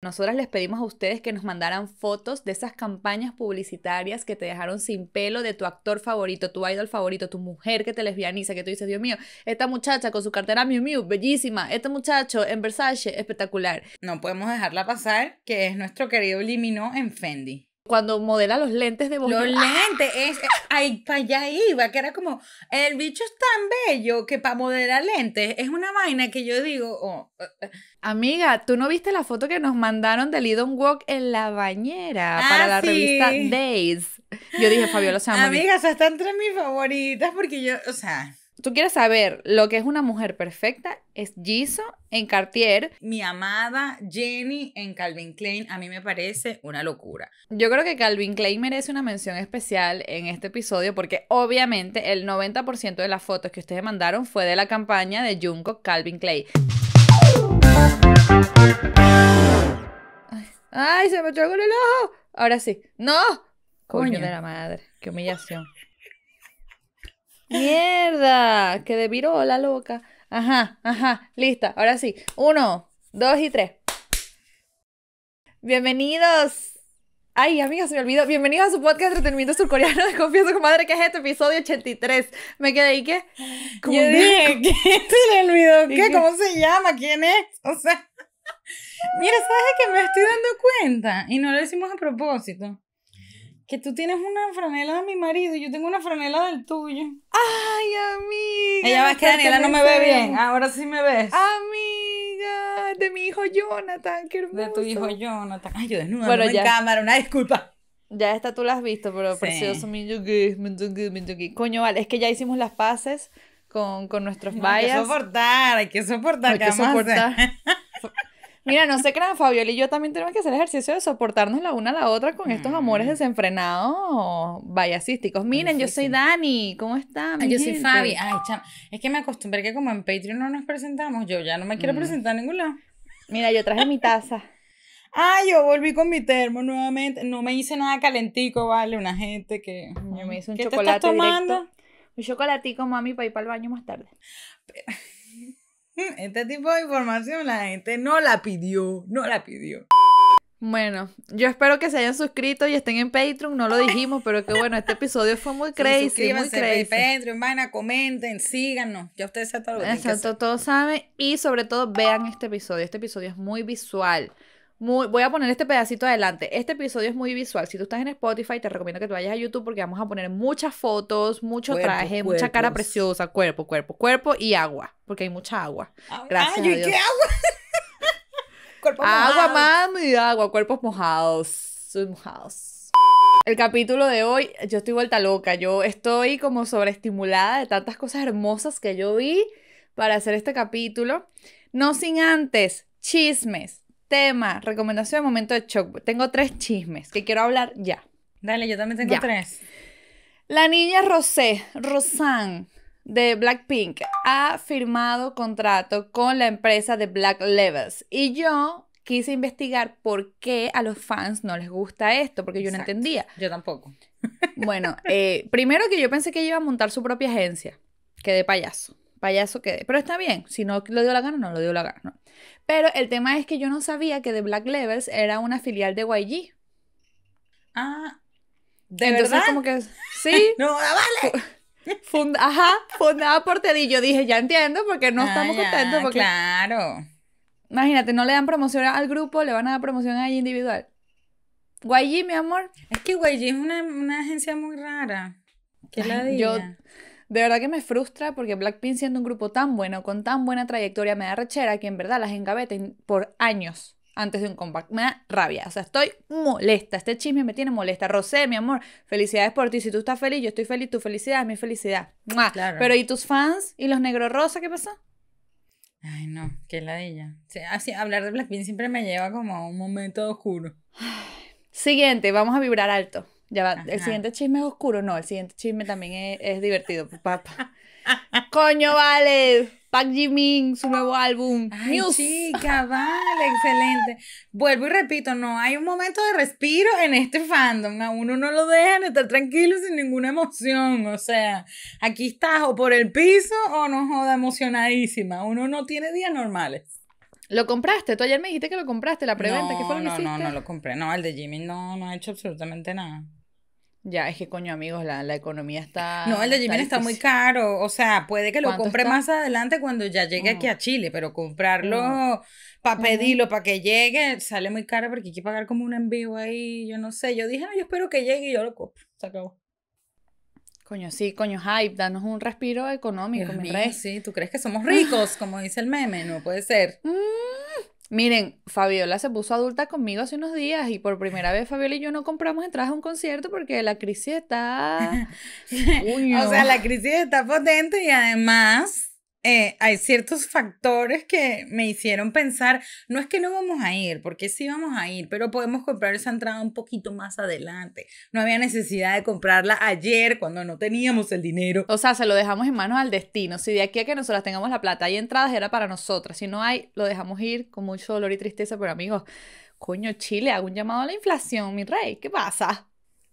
Nosotras les pedimos a ustedes que nos mandaran fotos de esas campañas publicitarias que te dejaron sin pelo de tu actor favorito, tu idol favorito, tu mujer que te lesbianiza, que tú dices, Dios mío, esta muchacha con su cartera Miu Miu, bellísima, este muchacho en Versace, espectacular. No podemos dejarla pasar, que es nuestro querido Limino en Fendi cuando modela los lentes de Bojack. Los ¡ah! lentes, es, eh, ahí, para allá iba, que era como, el bicho es tan bello que para modelar lentes es una vaina que yo digo, oh, eh, eh. Amiga, ¿tú no viste la foto que nos mandaron de Lidon Walk en la bañera para ah, la revista Days? Yo dije, Fabiola, o sea, Amiga, o está entre mis favoritas porque yo, o sea tú quieres saber lo que es una mujer perfecta, es Giso en Cartier. Mi amada Jenny en Calvin Klein, a mí me parece una locura. Yo creo que Calvin Klein merece una mención especial en este episodio porque obviamente el 90% de las fotos que ustedes mandaron fue de la campaña de Junko Calvin Klein. Ay, se me con el ojo. Ahora sí. No. Coño de la madre. Qué humillación. ¡Mierda! Que de viró la loca. Ajá, ajá, lista. Ahora sí. Uno, dos y tres. Bienvenidos. Ay, amiga! se me olvidó. Bienvenidos a su podcast de entretenimiento surcoreano. de confieso, Madre! que es este episodio 83. Me quedé ahí ¿Qué? Yo dije, ¿qué se le olvidó? ¿Qué? ¿Cómo se llama? ¿Quién es? O sea. Mira, ¿sabes que me estoy dando cuenta? Y no lo decimos a propósito que tú tienes una franela de mi marido y yo tengo una franela del tuyo. Ay, amiga. Ella va, que Daniela no me ve bien. Ahora sí me ves. Amiga, de mi hijo Jonathan, qué hermoso. De tu hijo Jonathan. Ay, yo desnuda en cámara, una disculpa. Ya esta tú la has visto, pero precioso, Coño, vale, es que ya hicimos las paces con, con nuestros no, Hay que soportar, hay que soportar. Hay que soportar. Mira, no se crean, Fabiola y yo también tenemos que hacer el ejercicio de soportarnos la una a la otra con estos amores desenfrenados vayasísticos. Miren, yo soy Dani, ¿cómo están? Yo soy Fabi. Ay, chama, es que me acostumbré que como en Patreon no nos presentamos, yo ya no me quiero mm. presentar en ningún lado. Mira, yo traje mi taza. Ah, yo volví con mi termo nuevamente. No me hice nada calentico, vale. Una gente que. me hice un chocolate. tomando? Directo. Un chocolatico, mami, para ir para el baño más tarde. este tipo de información la gente no la pidió, no la pidió. Bueno, yo espero que se hayan suscrito y estén en Patreon, no lo dijimos, pero que bueno, este episodio fue muy crazy, sí, muy Patreon, van a comenten, síganos, ya ustedes saben todo lo Exacto, todos saben y sobre todo vean este episodio, este episodio es muy visual voy a poner este pedacito adelante. Este episodio es muy visual. Si tú estás en Spotify, te recomiendo que te vayas a YouTube porque vamos a poner muchas fotos, mucho traje, mucha cara preciosa, cuerpo, cuerpo, cuerpo y agua, porque hay mucha agua. Ah, Gracias. Ay, a Dios. ¿qué agua? agua, mami, agua, cuerpos mojados. Soy mojados. El capítulo de hoy, yo estoy vuelta loca. Yo estoy como sobreestimulada de tantas cosas hermosas que yo vi para hacer este capítulo. No sin antes, chismes Tema, recomendación de momento de shock. Tengo tres chismes que quiero hablar ya. Dale, yo también tengo tres. La niña Rosé, Rosanne de Blackpink ha firmado contrato con la empresa de Black Levels y yo quise investigar por qué a los fans no les gusta esto, porque yo no entendía. Yo tampoco. Bueno, eh, primero que yo pensé que ella iba a montar su propia agencia, que de payaso payaso que... Pero está bien, si no lo dio la gana, no lo dio la gana. Pero el tema es que yo no sabía que The Black Levels era una filial de YG. Ah, ¿de Entonces, verdad? que, sí. no, ah, vale. ajá, fundada por Teddy. Yo dije, ya entiendo, porque no ah, estamos contentos. claro. Imagínate, no le dan promoción al grupo, le van a dar promoción a ella individual. YG, mi amor. Es que YG es una, agencia muy rara. ¿Qué la diga? De verdad que me frustra porque Blackpink siendo un grupo tan bueno, con tan buena trayectoria, me da rechera que en verdad las engaveten por años antes de un comeback. Me da rabia, o sea, estoy molesta, este chisme me tiene molesta. Rosé, mi amor, felicidades por ti, si tú estás feliz, yo estoy feliz, tu felicidad es mi felicidad. Pero ¿y tus fans? ¿Y los negros rosa qué pasó? Ay, no, qué ladilla. hablar de Blackpink siempre me lleva como a un momento oscuro. Siguiente, vamos a vibrar alto. Ya va, el siguiente chisme es oscuro, no, el siguiente chisme también es, divertido, papá. Coño, vale, Pac Jimin, su nuevo álbum. Ay, chica, vale, excelente. Vuelvo y repito, no hay un momento de respiro en este fandom. A uno no lo dejan estar tranquilo sin ninguna emoción. O sea, aquí estás o por el piso o no joda emocionadísima. Uno no tiene días normales. ¿Lo compraste? Tú ayer me dijiste que lo compraste, la preventa, no, ¿qué fue lo que no, hiciste? No, no, no lo compré. No, el de Jimin no, no ha hecho absolutamente nada. Ya, es que coño, amigos, la, economía está. No, el de Jiménez está, muy caro. O sea, puede que lo compre más adelante cuando ya llegue aquí mm. a Chile, pero comprarlo mm. para mm. pedirlo, para que llegue, sale muy caro porque hay que pagar como un envío ahí. Yo no sé. Yo dije, no, yo espero que llegue y yo lo compro. Se acabó. Coño, sí, coño, hype, danos un respiro económico, mi Sí, tú crees que somos ricos, como dice el meme, no puede ser. Miren, Fabiola se puso adulta conmigo hace unos días y por primera vez Fabiola y yo no compramos entradas a un concierto porque la crisis está... o sea, la crisis está potente y además eh, hay ciertos factores que me hicieron pensar, no es que no vamos a ir, porque sí vamos a ir, pero podemos comprar esa entrada un poquito más adelante. No había necesidad de comprarla ayer cuando no teníamos el dinero. O sea, se lo dejamos en manos al destino. Si de aquí a que nosotras tengamos la plata y entradas, era para nosotras. Si no hay, lo dejamos ir con mucho dolor y tristeza, pero amigos, coño, Chile, hago un llamado a la inflación, mi rey, ¿qué pasa?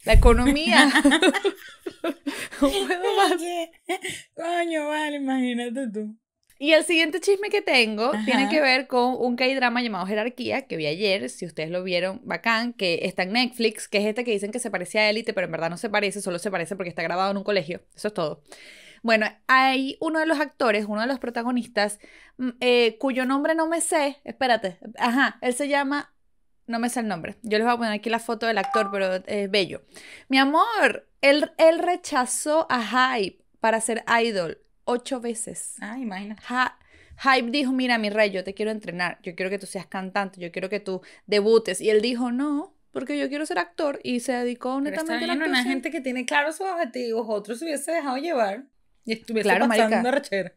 La economía. Coño, vale, imagínate tú. Y el siguiente chisme que tengo tiene que ver con un K-drama llamado Jerarquía, que vi ayer, si ustedes lo vieron, bacán, que está en Netflix, que es este que dicen que se parece a Élite, pero en verdad no se parece, solo se parece porque está grabado en un colegio. Eso es todo. Bueno, hay uno de los actores, uno de los protagonistas, mm, eh, cuyo nombre no me sé, espérate, ajá, él se llama no me sé el nombre. Yo les voy a poner aquí la foto del actor, pero es bello. Mi amor, él, rechazó a Hype para ser idol ocho veces. Ah, imagina. Hype dijo, mira, mi rey, yo te quiero entrenar, yo quiero que tú seas cantante, yo quiero que tú debutes. Y él dijo, no, porque yo quiero ser actor. Y se dedicó netamente a la una gente que tiene claros sus objetivos, otros se hubiese dejado llevar y estuviese claro, pasando rechera.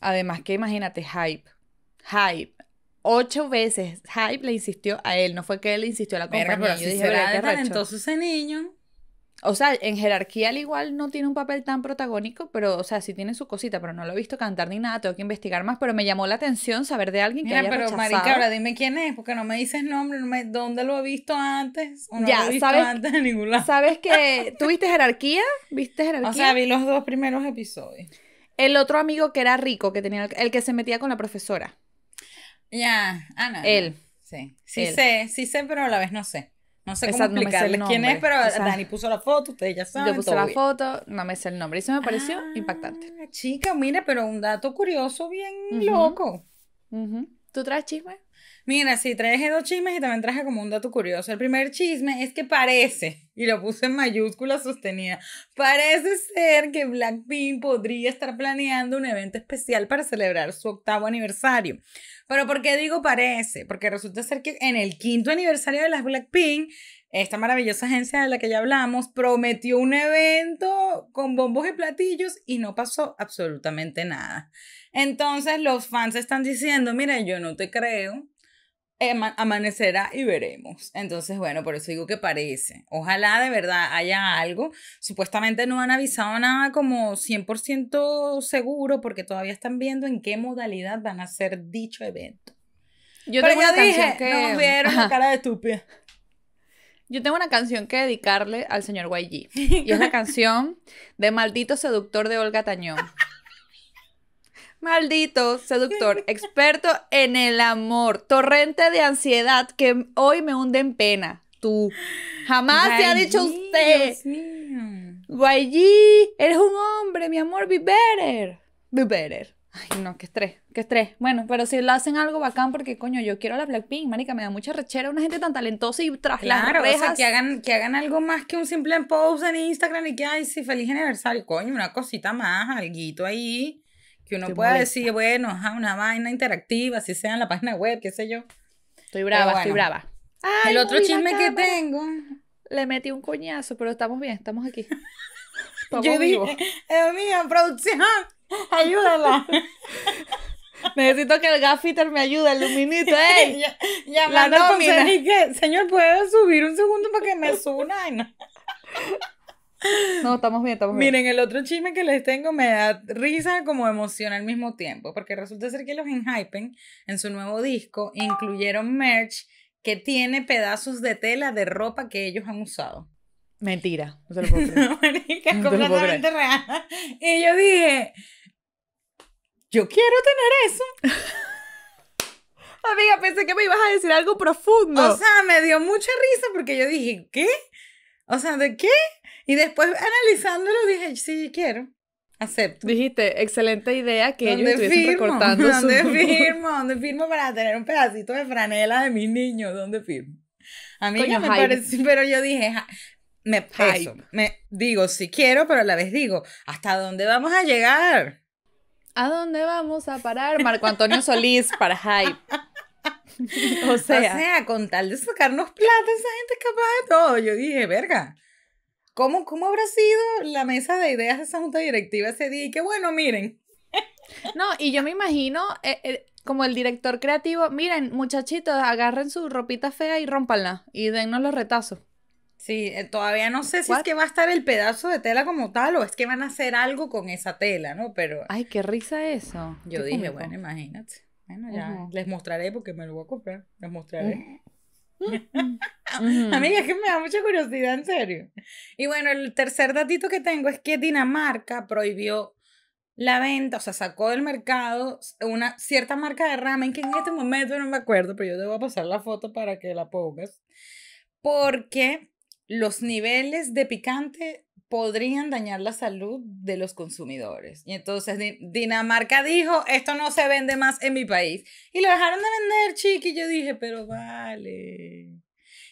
Además que imagínate, Hype. Hype, ocho veces Hype le insistió a él, no fue que él insistió a la compañía. yo dije, será de talentoso ese niño. O sea, en jerarquía al igual no tiene un papel tan protagónico, pero, o sea, sí tiene su cosita, pero no lo he visto cantar ni nada, tengo que investigar más, pero me llamó la atención saber de alguien que Mira, pero marica, ahora dime quién es, porque no me dices nombre, dónde lo he visto antes, ya, sabes, antes ¿Sabes que tuviste jerarquía? ¿Viste jerarquía? O sea, vi los dos primeros episodios. El otro amigo que era rico, que tenía, el que se metía con la profesora. Ya, Ana, Él. Sí, sí sé, sí sé, pero a la vez no sé. No sé cómo explicarle quién es, pero Dani puso la foto, ustedes ya saben. Yo puse la foto, no me sé el nombre. y Eso me pareció ah, impactante. Chica, mire, pero un dato curioso bien loco. ¿Tú traes chisme? Mira, sí, traje dos chismes y también traje como un dato curioso. El primer chisme es que parece, y lo puse en mayúscula sostenida, parece ser que Blackpink podría estar planeando un evento especial para celebrar su octavo aniversario. Pero ¿por qué digo parece? Porque resulta ser que en el quinto aniversario de las Blackpink, esta maravillosa agencia de la que ya hablamos prometió un evento con bombos y platillos y no pasó absolutamente nada. Entonces los fans están diciendo, mira, yo no te creo, amanecerá y veremos. Entonces, bueno, por eso digo que parece. Ojalá de verdad haya algo. Supuestamente no han avisado nada como 100% seguro porque todavía están viendo en qué modalidad van a ser dicho evento. Yo tengo ya una dije, que... nos vieron cara de estúpida. Yo tengo una canción que dedicarle al señor YG. Y es la canción de Maldito Seductor de Olga Tañón. Maldito seductor, experto en el amor, torrente de ansiedad que hoy me hunde en pena. Tú. Jamás te ha dicho usted. eres un hombre, mi amor, be better. Be better. Ay, no, qué estrés, qué estrés. Bueno, pero si lo hacen algo bacán, porque coño, yo quiero a la Blackpink, manica, me da mucha rechera una gente tan talentosa y tras claro, las que hagan, que hagan algo más que un simple post en Instagram y que, ay, sí, feliz aniversario, coño, una cosita más, alguito ahí que uno pueda decir, bueno, ajá, una vaina interactiva, si sea en la página web, qué sé yo. Estoy brava, estoy brava. el otro chisme que tengo. Le metí un coñazo, pero estamos bien, estamos aquí. yo Dios eh, mío, producción, ayúdala. Necesito que el gaffiter me ayude, el luminito, ¡ey! Llamando señor, ¿puedo subir un segundo para que me suba una? No, estamos bien, estamos bien. Miren, el otro chisme que les tengo me da risa como emoción al mismo tiempo, porque resulta ser que los Enhypen en su nuevo disco incluyeron merch que tiene pedazos de tela de ropa que ellos han usado. Mentira, no se lo puedo creer. completamente real. Y yo dije, yo quiero tener eso. Amiga, pensé que me ibas a decir algo profundo. O sea, me dio mucha risa porque yo dije, ¿qué? O sea, ¿de qué? Y después analizándolo dije, sí, quiero. Acepto. Dijiste, excelente idea que ellos estuviesen firmo? ¿Dónde firmo? ¿Dónde firmo para tener un pedacito de franela de mis niños? ¿Dónde firmo? A mí me pareció, pero yo dije, me paso, me digo, sí quiero, pero a la vez digo, ¿hasta dónde vamos a llegar? ¿A dónde vamos a parar? Marco Antonio Solís para hype. o sea, con tal de sacarnos plata, esa gente es capaz de todo. Yo dije, verga, ¿Cómo, habrá sido la mesa de ideas de esa junta directiva ese día? Y qué bueno, miren. No, y yo me imagino eh, eh, como el director creativo, miren, muchachitos, agarren su ropita fea y rómpanla y dennos los retazos. Sí, eh, todavía no sé si es que va a estar el pedazo de tela como tal o es que van a hacer algo con esa tela, ¿no? Pero... Ay, qué risa eso. Yo dije, bueno, imagínate. Bueno, ya les mostraré porque me lo voy a comprar. Les mostraré. Amiga, es que me da mucha curiosidad, en serio. Y bueno, el tercer datito que tengo es que Dinamarca prohibió la venta, o sea, sacó del mercado una cierta marca de ramen que en este momento no me acuerdo, pero yo te voy a pasar la foto para que la pongas. Porque los niveles de picante podrían dañar la salud de los consumidores. Y entonces Dinamarca dijo, esto no se vende más en mi país. Y lo dejaron de vender, chiqui. yo dije, pero vale.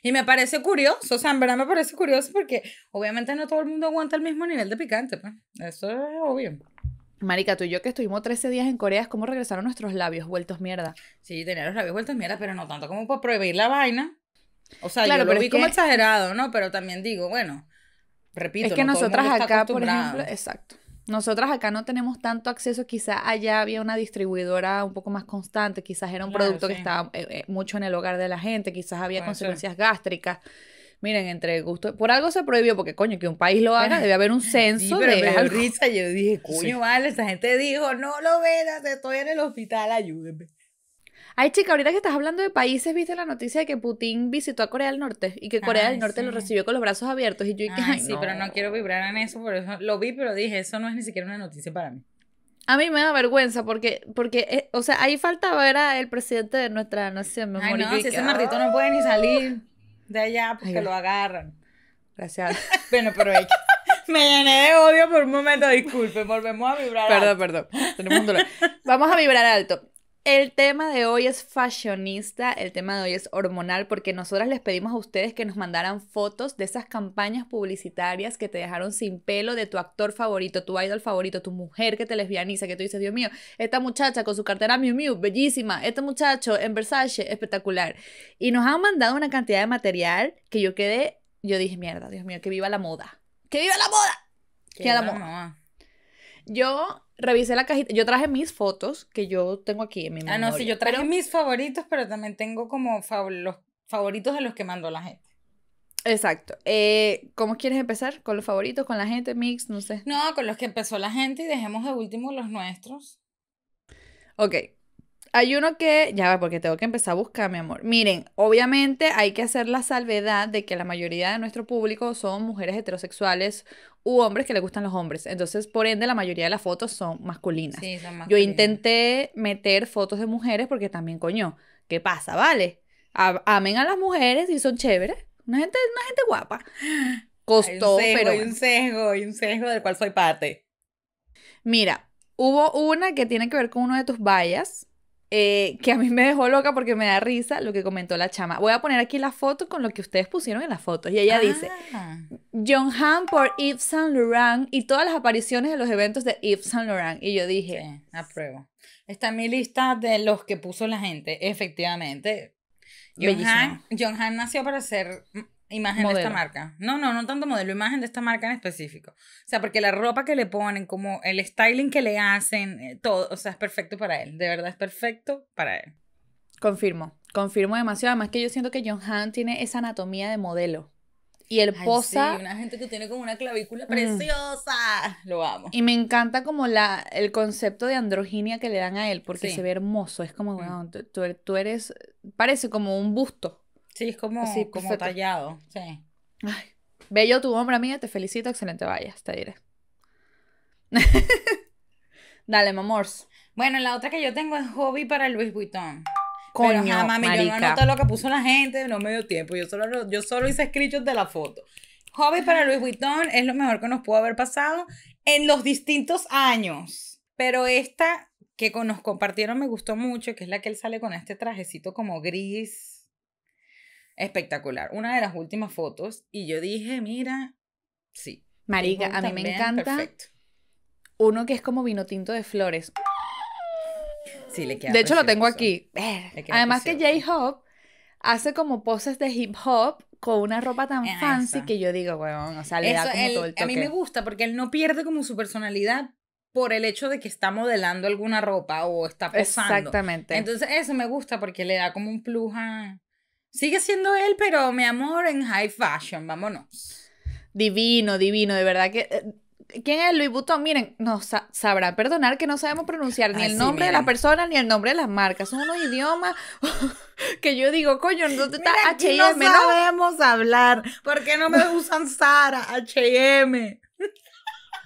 Y me parece curioso, o sea, en verdad me parece curioso porque obviamente no todo el mundo aguanta el mismo nivel de picante, pues. Eso es obvio. Marica, tú y yo que estuvimos 13 días en Corea, ¿cómo como regresaron nuestros labios vueltos mierda. Sí, tenía los labios vueltos mierda, pero no tanto como para prohibir la vaina. O sea, yo lo vi como exagerado, ¿no? Pero también digo, bueno, repito, es que nosotras acá, por ejemplo, exacto. Nosotras acá no tenemos tanto acceso, quizás allá había una distribuidora un poco más constante, quizás era un producto que estaba eh, eh, mucho en el hogar de la gente, quizás había consecuencias gástricas. Miren, entre gusto, por algo se prohibió, porque coño, que un país lo haga, debe haber un censo. pero de yo dije, coño, vale, esa gente dijo, no lo veas, estoy en el hospital, ayúdenme. Ay, chica, ahorita que estás hablando de países, viste la noticia de que Putin visitó a Corea del Norte y que Corea del Norte lo recibió con los brazos abiertos. Y yo, sí, pero no quiero vibrar en eso, por eso lo vi, pero dije, eso no es ni siquiera una noticia para mí. A mí me da vergüenza porque, porque eh, o sea, ahí falta ver el presidente de nuestra nación, Ay, no, si ese martito no puede ni ah. salir de allá porque pues lo agarran. Gracias. bueno, pero Me llené de odio por un momento, Disculpe, volvemos a vibrar alto. Perdón, perdón. Vamos a vibrar alto. El tema de hoy es fashionista, el tema de hoy es hormonal, porque nosotras les pedimos a ustedes que nos mandaran fotos de esas campañas publicitarias que te dejaron sin pelo de tu actor favorito, tu idol favorito, tu mujer que te lesbianiza, que tú dices, Dios mío, esta muchacha con su cartera Miu Miu, bellísima, este muchacho en Versace, espectacular. Y nos han mandado una cantidad de material que yo quedé, yo dije, mierda, Dios mío, que viva la moda, que viva la moda, que viva la moda. Yo revisé la cajita, yo traje mis fotos que yo tengo aquí en mi memoria. Ah, no, sí, yo traje mis favoritos, pero también tengo como los favoritos de los que mandó la gente. Exacto. Eh, ¿Cómo quieres empezar? ¿Con los favoritos? ¿Con la gente? ¿Mix? No sé. No, con los que empezó la gente y dejemos de último los nuestros. Ok. Hay uno que, ya va, porque tengo que empezar a buscar, mi amor. Miren, obviamente hay que hacer la salvedad de que la mayoría de nuestro público son mujeres heterosexuales u hombres que le gustan los hombres. Entonces, por ende, la mayoría de las fotos son masculinas. Yo intenté meter fotos de mujeres porque también, coño, ¿qué pasa? Vale, amen a las mujeres y son chéveres. Una gente, una gente guapa. Costó, pero... Hay un sesgo, un sesgo del cual soy parte. Mira, hubo una que tiene que ver con uno de tus vallas, eh, que a mí me dejó loca porque me da risa lo que comentó la chama. Voy a poner aquí la foto con lo que ustedes pusieron en la foto. Y ella dice, ah. John Han por Yves Saint Laurent y todas las apariciones de los eventos de Yves Saint Laurent. Y yo dije, apruebo. Está en mi lista de los que puso la gente, efectivamente. John Han nació para ser Imagen de esta marca. No, no, no tanto modelo, imagen de esta marca en específico. O sea, porque la ropa que le ponen, como el styling que le hacen, eh, todo, o sea, es perfecto para él. De verdad es perfecto para él. Confirmo, confirmo demasiado. Además que yo siento que John Han tiene esa anatomía de modelo. Y el posa. Sí, una gente que tiene como una clavícula preciosa. Mm. Lo amo. Y me encanta como la, el concepto de androginia que le dan a él, porque se ve hermoso. Es como, bueno, mm. tú eres. Parece como un busto. Sí, es como, Así, como tallado. Sí. Ay, bello tu hombre, amiga. Te felicito. Excelente vaya te diré. Dale, mamors. Bueno, la otra que yo tengo es hobby para Luis Vuitton. Coño, mami, yo no lo que puso la gente, no me dio tiempo. Yo solo, yo solo hice screenshots de la foto. Hobby para Luis Vuitton es lo mejor que nos pudo haber pasado en los distintos años. Pero esta que nos compartieron me gustó mucho, que es la que él sale con este trajecito como gris espectacular. Una de las últimas fotos y yo dije, mira, sí. Marica, a mí me encanta. Uno que es como vino tinto de flores. Sí, le queda De hecho, lo tengo aquí. Además que J-Hop hace como poses de hip hop con una ropa tan fancy que yo digo, bueno, o sea, le da como todo el toque. A mí me gusta porque él no pierde como su personalidad, por el hecho de que está modelando alguna ropa o está posando. Exactamente. Entonces eso me gusta porque le da como un plus a, Sigue siendo él, pero mi amor en high fashion, vámonos. Divino, divino, de verdad que... Eh, ¿Quién es Louis Vuitton? Miren, no, sabrá perdonar que no sabemos pronunciar ni el nombre de la persona ni el nombre de las marcas. Son unos idiomas que yo digo, coño, no te está H&M? No sabemos hablar. ¿Por qué no me usan Sara, H&M?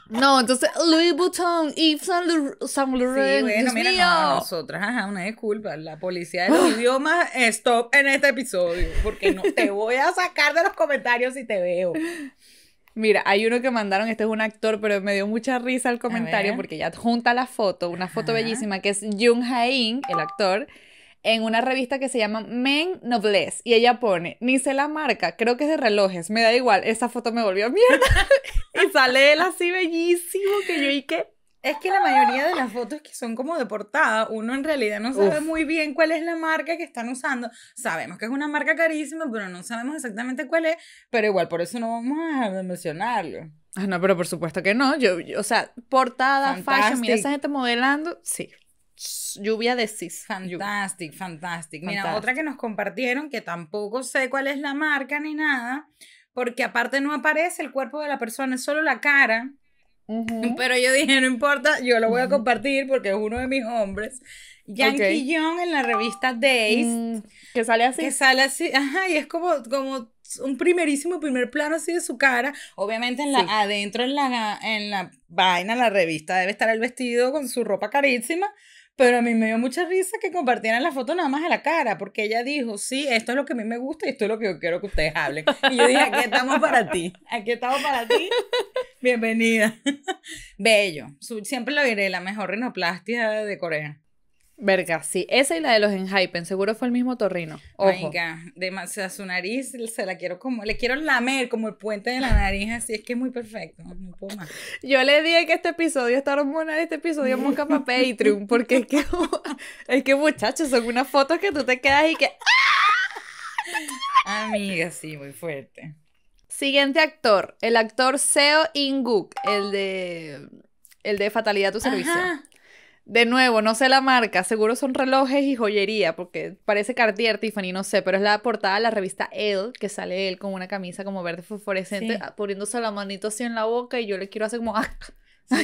No, entonces Louis Vuitton, Yves Saint, Laurent. Sí, bueno, mira, mío. No, nosotras, ajá, una disculpa. La policía de los ah. idiomas, stop en este episodio, porque no te voy a sacar de los comentarios si te veo. Mira, hay uno que mandaron, este es un actor, pero me dio mucha risa el comentario porque ya junta la foto, una foto bellísima que es Jung Hae-in, el actor, en una revista que se llama Men Noblesse y ella pone, ni sé la marca, creo que es de relojes, me da igual, esa foto me volvió mierda. y sale él así bellísimo que yo y que... Es que la mayoría de las fotos que son como de portada, uno en realidad no sabe muy bien cuál es la marca que están usando. Sabemos que es una marca carísima, pero no sabemos exactamente cuál es. Pero igual, por eso no vamos a mencionarlo. Ah, no, pero por supuesto que no. Yo, yo o sea, portada, fashion, mira esa gente modelando. Sí, lluvia de cis. Fantastic, fantastic. Mira, otra que nos compartieron, que tampoco sé cuál es la marca ni nada, porque aparte no aparece el cuerpo de la persona, es solo la cara. Pero yo dije, no importa, yo lo voy a compartir porque es uno de mis hombres. Yankee Young en la revista Days. Mm, que sale así. Que sale así, ajá, y es como, como un primerísimo primer plano así de su cara. Obviamente en la, adentro en la, en la vaina, en la revista, debe estar el vestido con su ropa carísima. Pero a mí me dio mucha risa que compartieran la foto nada más a la cara, porque ella dijo, sí, esto es lo que a mí me gusta y esto es lo que yo quiero que ustedes hablen. Y yo dije, aquí estamos para ti, aquí estamos para ti. Bienvenida. Bello. Siempre lo diré, la mejor rinoplastia de Corea. Verga, sí. Esa y la de los Enhypen, seguro fue el mismo Torrino. Ojo. demasiado su nariz se la quiero como, le quiero lamer como el puente de la nariz, así es que es muy perfecto. No puedo más. Yo le dije que este episodio está de este episodio busca para Patreon, porque es que, es que muchachos, son unas fotos que tú te quedas y que. ¡Ah! Amiga, sí, muy fuerte. Siguiente actor, el actor Seo Inguk, el de el de Fatalidad tu servicio. De nuevo, no sé la marca, seguro son relojes y joyería, porque parece Cartier, Tiffany, no sé, pero es la portada de la revista Elle, que sale él con una camisa como verde fosforescente, ah, poniéndose la manito así en la boca y yo le quiero hacer como... Ah.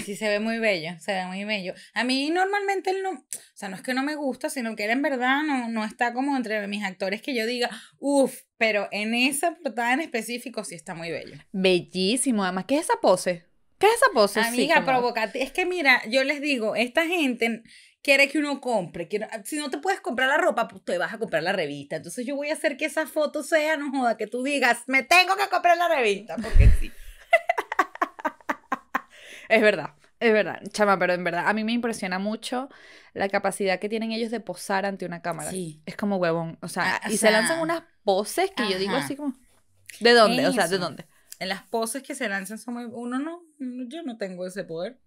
Sí, se ve muy bello, se ve muy bello. A mí normalmente él no, o sea, no es que no me gusta, sino que él en verdad no, no está como entre mis actores que yo diga, uff, pero en esa portada en específico sí está muy bello. Bellísimo, además, ¿qué es esa pose? esa pose Amiga, provocate. Es que mira, yo les digo, esta gente quiere que uno compre. Quiero, ah, si no te puedes comprar la ropa, pues te vas a comprar la revista. Entonces yo voy a hacer que esa foto sea, no joda, que tú digas, me tengo que comprar la revista, porque sí. es verdad. Es verdad, chama, pero en verdad, a mí me impresiona mucho la capacidad que tienen ellos de posar ante una cámara. Sí. Es como huevón, o sea, ah, y se lanzan unas poses que yo digo así como... ¿De dónde? O sea, ¿de dónde? en las poses que se lanzan son muy... Uno no, yo no tengo ese poder.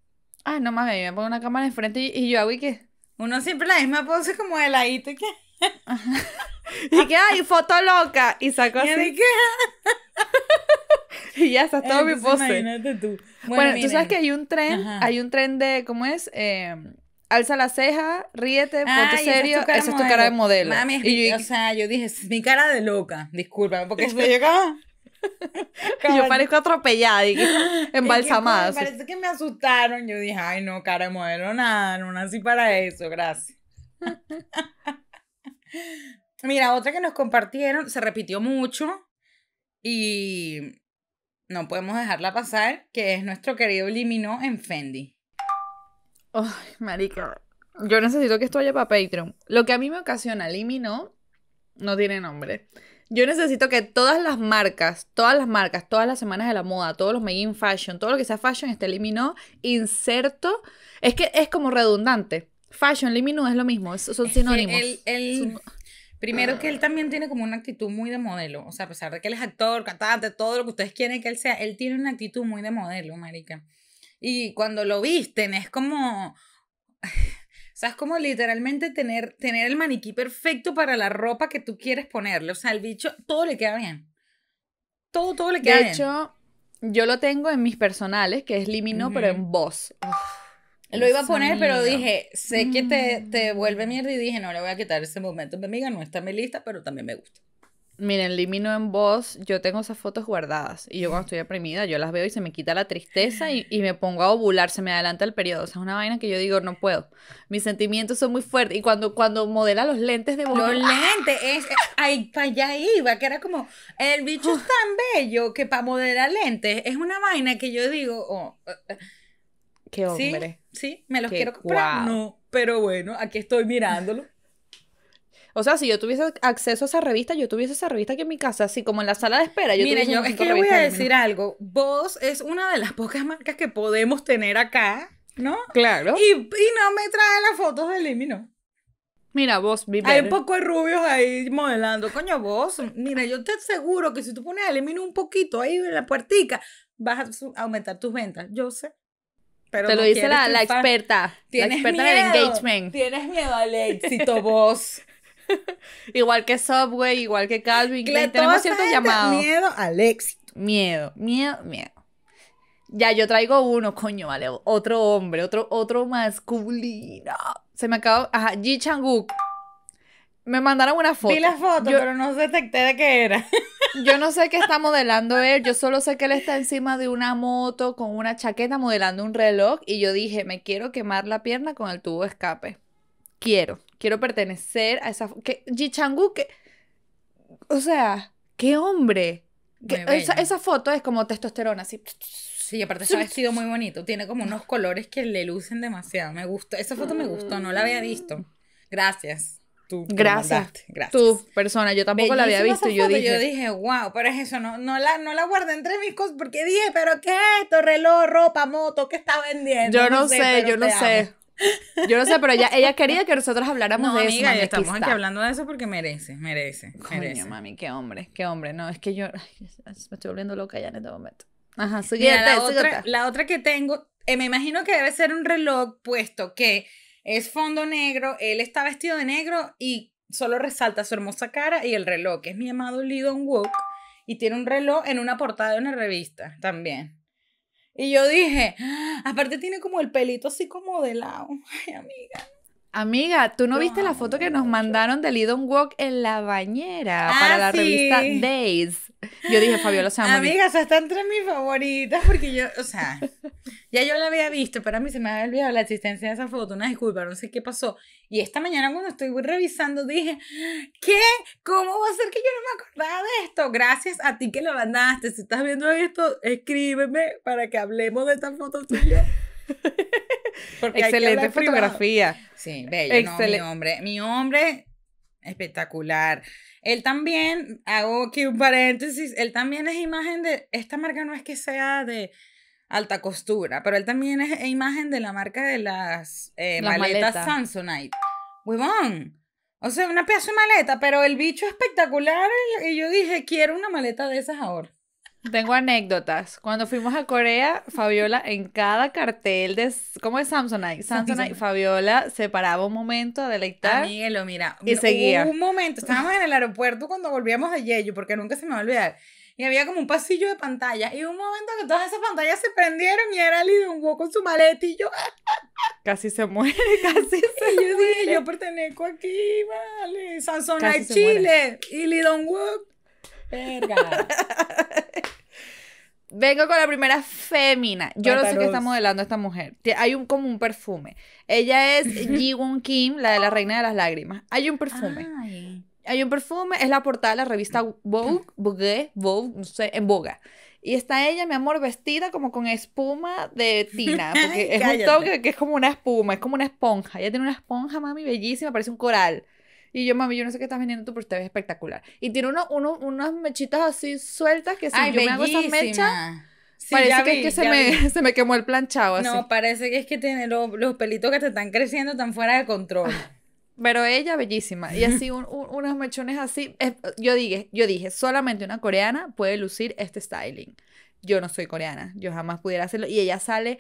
ah no mames, me pongo una cámara enfrente y, y yo hago y ¿qué? Uno siempre la misma pose como el ahí, y qué? y que, ay, foto loca. Y saco así. y ya, está todo mi pose. Imagínate tú. Bueno, tú sabes que hay un tren, hay un tren de, ¿cómo es? Em, alza la ceja, ríete, foto serio. Esa es tu cara, de modelo. Mami, es y yo, o sea, yo dije, mi cara de loca. Discúlpame, porque estoy acá. Ah". yo parezco atropellada, y embalsamada. parece que me asustaron. Yo dije, ay, no, cara de modelo, nada, no nací para eso, gracias. Mira, otra que nos compartieron, se repitió mucho y no podemos dejarla pasar, que es nuestro querido Liminó en Fendi. Ay, marica, yo necesito que esto vaya para Patreon. Lo que a mí me ocasiona Limino no tiene nombre. Yo necesito que todas las marcas, todas las marcas, todas las semanas de la moda, todos los made fashion, todo lo que sea fashion este eliminado, inserto. Es que es como redundante. Fashion, eliminó es lo mismo, son sinónimos. El, Primero ah. que él también tiene como una actitud muy de modelo, o sea, a pesar de que él es actor, cantante, todo lo que ustedes quieren que él sea, él tiene una actitud muy de modelo, marica. Y cuando lo visten es como sea, es como literalmente tener, tener el maniquí perfecto para la ropa que tú quieres ponerle. O sea, el bicho, todo le queda bien. Todo, todo le queda bien. De hecho, yo lo tengo en mis personales, que es Limino, pero en voz. Lo iba a poner, pero dije, sé que te, te mm. vuelve mierda y dije, no, le voy a quitar ese momento. Mi amiga no está en mi lista, pero también me gusta. Miren, Limino en voz, yo tengo esas fotos guardadas y yo cuando estoy deprimida, yo las veo y se me quita la tristeza y, me pongo a ovular, se me adelanta el periodo. O sea, es una vaina que yo digo, no puedo. Mis sentimientos son muy fuertes. Y cuando, cuando modela los lentes de voz. Los ¡ah! lentes, es, eh, ahí, para allá iba, que era como, el bicho es tan bello que para modelar lentes es una vaina que yo digo, oh, eh, eh, qué hombre. Sí, me los quiero comprar. No, pero bueno, aquí estoy mirándolo. O sea, si yo tuviese acceso a esa revista, yo tuviese esa revista aquí en mi casa, así como en la sala de espera. Yo Mira, yo es que voy a decir algo. Vos es una de las pocas marcas que podemos tener acá, ¿no? Claro. Y, no me trae las fotos de Limino. Mira, vos, vive. Hay un poco de rubios ahí modelando. Coño, vos, mira, yo te aseguro que si tú pones a un poquito ahí en la puertica, vas a aumentar tus ventas. Yo sé. Pero te lo dice la, experta. la experta engagement. Tienes miedo al éxito, vos. igual que Subway, igual que Calvin. Klein, tenemos cierto llamado. Miedo al éxito. Miedo, miedo, miedo. Ya, yo traigo uno, coño, vale. Otro hombre, otro, otro masculino. Se me acabó. Ajá, Ji Wook Me mandaron una foto. Vi la foto, pero no detecté de qué era. yo no sé qué está modelando él. Yo solo sé que él está encima de una moto con una chaqueta modelando un reloj. Y yo dije, me quiero quemar la pierna con el tubo de escape. Quiero quiero pertenecer a esa... Que, Jichangu, que... O sea, qué hombre. esa, foto es como testosterona, así. Sí, aparte está vestido muy bonito. Tiene como unos colores que le lucen demasiado. Me gusta. Esa foto me gustó, no la había visto. Gracias. Tú, Gracias. Gracias. Tú, persona, yo tampoco la había visto. Yo dije, yo dije, wow, pero es eso, no, no, la, no la guardé entre mis cosas porque dije, pero ¿qué es esto? Reloj, ropa, moto, ¿qué está vendiendo? Yo no, sé, yo no sé. Yo no sé, pero ella, ella quería que nosotros habláramos de eso. estamos aquí, hablando de eso porque merece, merece, merece. mami, qué hombre, qué hombre. No, es que yo me estoy volviendo loca ya en este momento. Ajá, siguiente, la, otra, la otra que tengo, eh, me imagino que debe ser un reloj puesto que es fondo negro, él está vestido de negro y solo resalta su hermosa cara y el reloj, que es mi amado Lidon Wook y tiene un reloj en una portada de una revista también. Y yo dije, ah, aparte tiene como el pelito así como de lado. Ay, amiga, Amiga, ¿tú no viste la foto que nos mandaron de Lidon Walk en la bañera para ah, la revista Days? Yo dije, Fabiola se Amiga, esa está entre mis favoritas porque yo, o sea, ya yo la había visto, pero a mí se me había olvidado la existencia de esa foto, una disculpa, no sé qué pasó. Y esta mañana cuando estoy revisando dije, ¿qué? ¿Cómo va a ser que yo no me acordaba de esto? Gracias a ti que lo mandaste. Si estás viendo esto, escríbeme para que hablemos de esta foto tuya. Excelente fotografía. Sí, bello. mi hombre, mi hombre, espectacular. Él también, hago aquí un paréntesis, él también es imagen de, esta marca no es que sea de alta costura, pero él también es imagen de la marca de las eh, maletas Samsonite. O sea, una pieza de maleta, pero el bicho espectacular. Y yo dije, quiero una maleta de esas ahora. Tengo anécdotas. Cuando fuimos a Corea, Fabiola en cada cartel de ¿cómo es Samsonite? Samsonite, Fabiola se paraba un momento a deleitar. lo mira, y seguía. Hubo un momento, estábamos en el aeropuerto cuando volvíamos de Jeju, porque nunca se me va a olvidar. Y había como un pasillo de pantalla y un momento que todas esas pantallas se prendieron y era Dong-wook con su maletillo. casi se muere, casi se y yo dije, yo pertenezco aquí, vale, Samsonite Chile y y Dong-wook. Verga. Vengo con la primera fémina. Yo no sé qué está modelando esta mujer. Hay un, como un perfume. Ella es Ji Kim, la de la Reina de las Lágrimas. Hay un perfume. Hay un perfume, es la portada de la revista Vogue, Vogue, Vogue, no sé, en Boga. Y está ella, mi amor, vestida como con espuma de tina. Porque es un toque que es como una espuma, es como una esponja. Ella tiene una esponja, mami, bellísima, parece un coral. Y yo, mami, yo no sé qué estás viendo tú, pero te ves espectacular. Y tiene uno, unas mechitas así sueltas que si yo me hago esas mechas. parece que es que se me, quemó el planchado así. No, parece que es que tiene los, pelitos que te están creciendo tan fuera de control. Ah, pero ella bellísima. Y así unos mechones así. yo dije, yo dije, solamente una coreana puede lucir este styling. Yo no soy coreana, yo jamás pudiera hacerlo. Y ella sale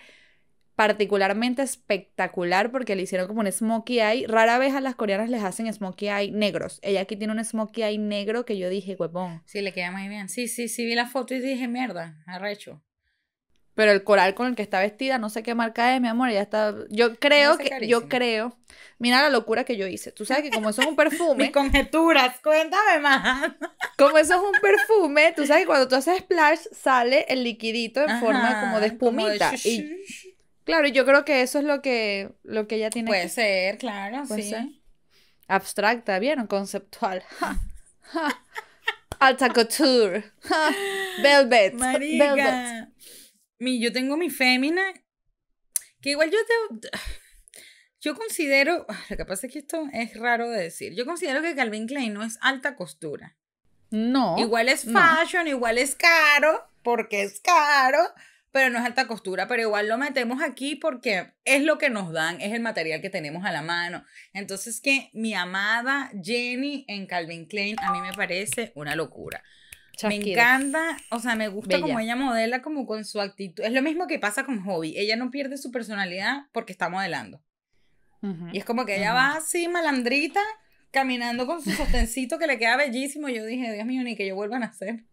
particularmente espectacular porque le hicieron como un smokey eye. Rara vez a las coreanas les hacen smokey eye negros. Ella aquí tiene un smokey eye negro que yo dije, huevón. Sí, le queda muy bien. Sí, sí, sí, vi la foto y dije, mierda, arrecho. Pero el coral con el que está vestida, no sé qué marca es, mi amor, ella está... Yo creo que... Yo creo... Mira la locura que yo hice. Tú sabes que como eso es un perfume... Mis conjeturas, cuéntame más. como eso es un perfume, tú sabes que cuando tú haces splash sale el liquidito en forma como de espumita. y Claro, yo creo que eso es lo que, lo que ella tiene. Puede que... ser, claro, sí. Abstracta, ¿vieron? Conceptual. Alta couture. Velvet. Marica. Velvet. yo tengo mi fémina, que igual yo te... Yo considero, ah, lo que pasa es que esto es raro de decir, yo considero que Calvin Klein no es alta costura. No. Igual es fashion, igual es caro, porque es caro, pero no es alta costura, pero igual lo metemos aquí porque es lo que nos dan, es el material que tenemos a la mano. Entonces que mi amada Jenny en Calvin Klein a mí me parece una locura. Me encanta, o sea, me gusta como ella modela, como con su actitud. Es lo mismo que pasa con Hobby. Ella no pierde su personalidad porque está modelando. Y es como que ella va así, malandrita, caminando con su sostencito que le queda bellísimo. Yo dije, Dios mío, ni que yo vuelva a nacer,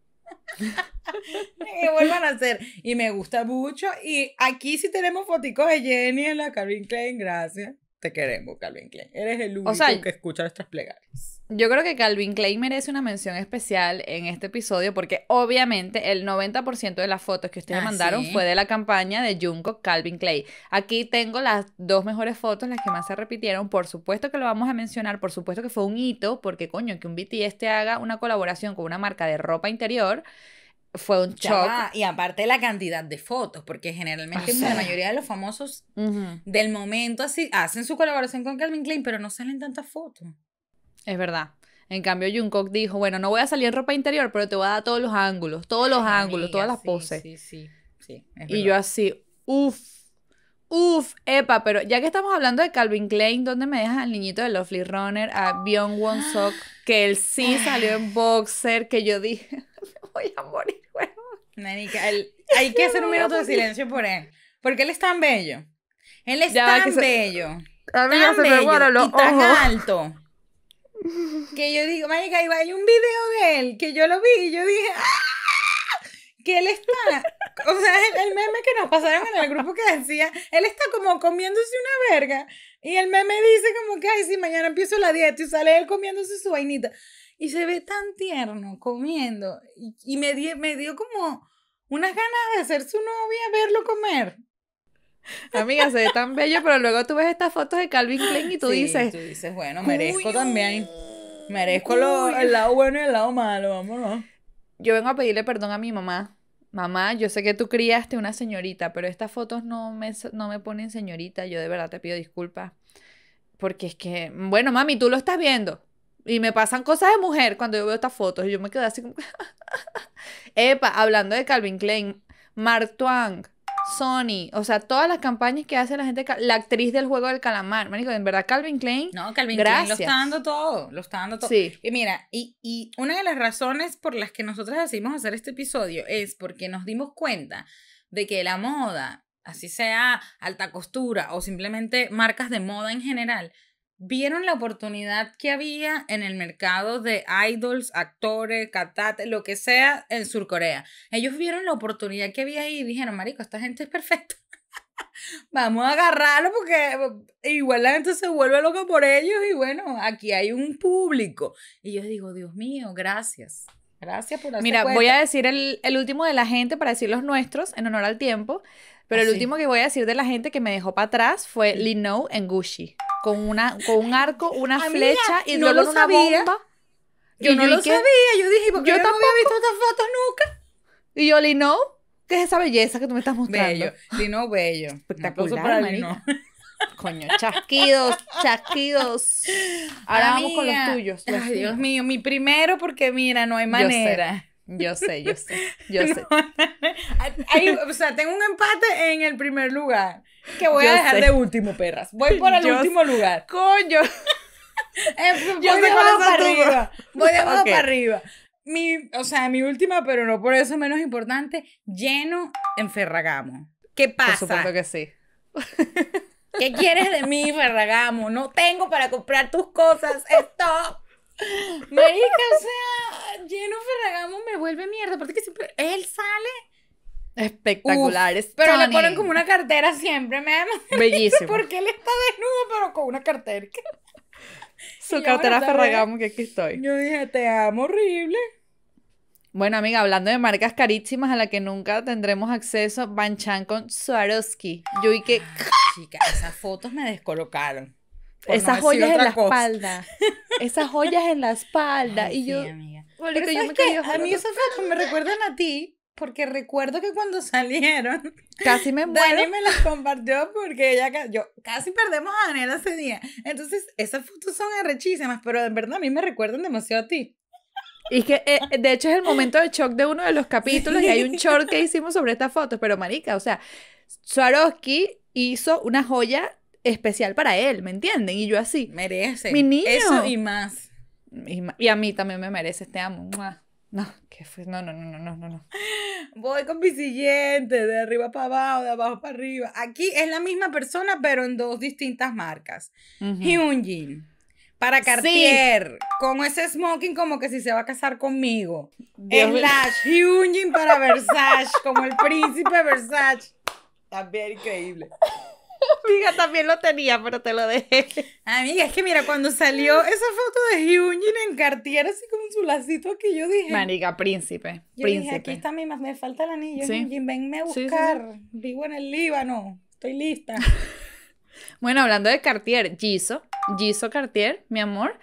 que vuelvan a hacer. Y me gusta mucho. Y aquí si tenemos fotos de Jenny en la Calvin Klein. Gracias. Te queremos, Calvin Klein. Eres el único que escucha nuestras plegarias. Yo creo que Calvin Klein merece una mención especial en este episodio porque obviamente el 90% de las fotos que ustedes ah, mandaron fue de la campaña de Junko Calvin Klein. Aquí tengo las dos mejores fotos, las que más se repitieron. Por supuesto que lo vamos a mencionar, por supuesto que fue un hito porque coño, que un BTS te haga una colaboración con una marca de ropa interior fue un shock. y aparte la cantidad de fotos, porque generalmente la mayoría de los famosos del momento así hacen su colaboración con Calvin Klein, pero no salen tantas fotos. Es verdad. En cambio, Jungkook dijo, bueno, no voy a salir ropa interior, pero te voy a dar todos los ángulos, todos los ah, ángulos, todas las poses. Sí, sí, sí. y yo así, uff, uff, epa, pero ya que estamos hablando de Calvin Klein, ¿dónde me dejas al niñito de Lovely Runner, a Bion Won ah. que él sí salió en ah. boxer, que yo dije, me voy a morir, bueno. hay que hacer un minuto de silencio por él, porque él es tan bello. Él es tan bello. a mí se me y tan alto. que yo digo, marica, hay un video de él que yo lo vi y yo dije, ah, que él está, o sea, el, el, meme que nos pasaron en el grupo que decía, él está como comiéndose una verga y el meme dice como que, ay, si mañana empiezo la dieta y sale él comiéndose su vainita y se ve tan tierno comiendo y, me, me dio como unas ganas de ser su novia verlo comer. Amiga, se ve tan bello, pero luego tú ves estas fotos de Calvin Klein y tú dices. dices, bueno, merezco también. Merezco lo, el lado bueno y el lado malo, vámonos. Yo vengo a pedirle perdón a mi mamá. Mamá, yo sé que tú criaste una señorita, pero estas fotos no me, no me ponen señorita. Yo de verdad te pido disculpas. Porque es que, bueno, mami, tú lo estás viendo. Y me pasan cosas de mujer cuando yo veo estas fotos. Y yo me quedo así como. Epa, hablando de Calvin Klein, Mark Twang. Sony, o sea, todas las campañas que hace la gente, la actriz del juego del calamar, en verdad Calvin Klein. No, Calvin Klein lo está dando todo, lo está dando todo. Sí. Y mira, y, y una de las razones por las que nosotros decidimos hacer este episodio es porque nos dimos cuenta de que la moda, así sea alta costura o simplemente marcas de moda en general, vieron la oportunidad que había en el mercado de idols, actores, cantantes, lo que sea en Sur Corea. Ellos vieron la oportunidad que había ahí y dijeron, marico, esta gente es perfecta. Vamos a agarrarlo porque eh, igual la gente se vuelve loca por ellos y bueno, aquí hay un público. Y yo digo, Dios mío, gracias. Gracias por Mira, voy a decir el, último de la gente para decir los nuestros en honor al tiempo. Pero el último que voy a decir de la gente que me dejó para atrás fue Lino en Gucci con, una, con un arco, una flecha y no lo una sabía. bomba. Yo no lo sabía, yo dije, porque yo, tampoco no había visto estas fotos nunca? Y yo, Lino, ¿qué es esa belleza que tú me estás mostrando? Bello, Lino bello. Espectacular, para Lino. Coño, chasquidos, chasquidos. Ahora vamos con los tuyos. Ay, Dios mío, mi primero porque mira, no hay manera. Yo sé, yo sé, yo sé. o sea, tengo un empate en el primer lugar que voy a dejar de último, perras. Voy por el último lugar. Coño. Eh, voy de abajo para arriba. Voy de abajo para arriba. o sea, mi última, pero no por eso menos importante, lleno en Ferragamo. ¿Qué pasa? Por supuesto que sí. ¿Qué quieres de mí, Ferragamo? No tengo para comprar tus cosas. Stop. Marica, o sea, lleno Ferragamo me vuelve mierda. Aparte que siempre él sale Espectacular. pero le ponen como una cartera siempre, me da Bellísimo. Porque él está desnudo, pero con una cartera. Su cartera Ferragamo, que aquí estoy. Yo dije, te amo horrible. Bueno, amiga, hablando de marcas carísimas a las que nunca tendremos acceso, Banchan con Swarovski. Yo vi que. Chica, esas fotos me descolocaron. Esas, joyas en la espalda. Esas joyas en la espalda. y yo. yo me a mí esas fotos me recuerdan a ti porque recuerdo que cuando salieron, casi me muero. Dani me las compartió porque ella, yo, casi perdemos a Daniela ese día. Entonces, esas fotos son arrechísimas, pero en verdad a mí me recuerdan demasiado a ti. Y es que, eh, eh, de hecho, es el momento de shock de uno de los capítulos y hay un short que hicimos sobre estas fotos, pero marica, o sea, Swarovski hizo una joya especial para él, ¿me entienden? Y yo así. Merece. Mi niño. Eso y más. Y, a mí también me merece, este amo. No, que fue? No, no, no, no, no, no. Voy con mi siguiente, de arriba para abajo, de abajo para arriba. Aquí es la misma persona, pero en dos distintas marcas. Hyunjin. Para Cartier, como con ese smoking como que si se va a casar conmigo. Dios Slash, Hyunjin para Versace, como el príncipe Versace También increíble. Amiga, también lo tenía, pero te lo dejé. Amiga, es que mira, cuando salió esa foto de Hyunjin en Cartier, así con su lacito que yo dije. Marica, príncipe. príncipe. aquí está mi más, me falta el anillo. Hyunjin, venme a buscar. Vivo en el Líbano. Estoy lista. bueno, hablando de Cartier, Giso. Giso Cartier, mi amor.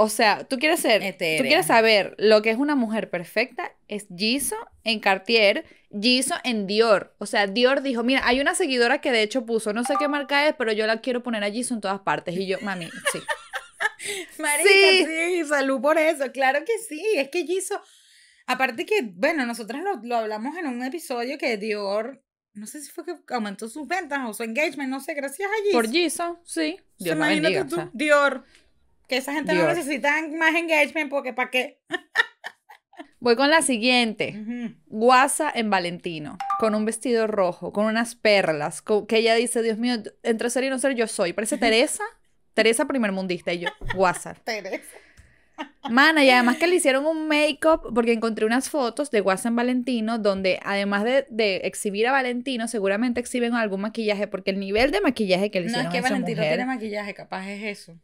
O sea, tú quieres ser, tú quieres saber lo que es una mujer perfecta, es Giso en Cartier Giso en Dior. O sea, Dior dijo, mira, hay una seguidora que de hecho puso, no sé qué marca es, pero yo la quiero poner a Giso en todas partes. Y yo, mami, sí. sí. sí. salud por eso. Claro que sí. Es que Giso aparte que, bueno, nosotras lo, hablamos en un episodio que Dior no sé si fue que aumentó sus ventas o su engagement, no sé, gracias a Giso Por Giso, sí. Dios bendiga, tú, Dior, que esa gente no necesita más engagement porque ¿para qué? Voy con la siguiente. Guasa en Valentino, con un vestido rojo, con unas perlas, que ella dice, Dios mío, entre ser y no ser yo soy. Parece Teresa, Teresa primer mundista y yo, Guasa. Teresa. Mana, y además que le hicieron un make-up, porque encontré unas fotos de Guasa en Valentino, donde además de, exhibir a Valentino, seguramente exhiben algún maquillaje, porque el nivel de maquillaje que le hicieron No, es que Valentino tiene maquillaje, capaz es eso.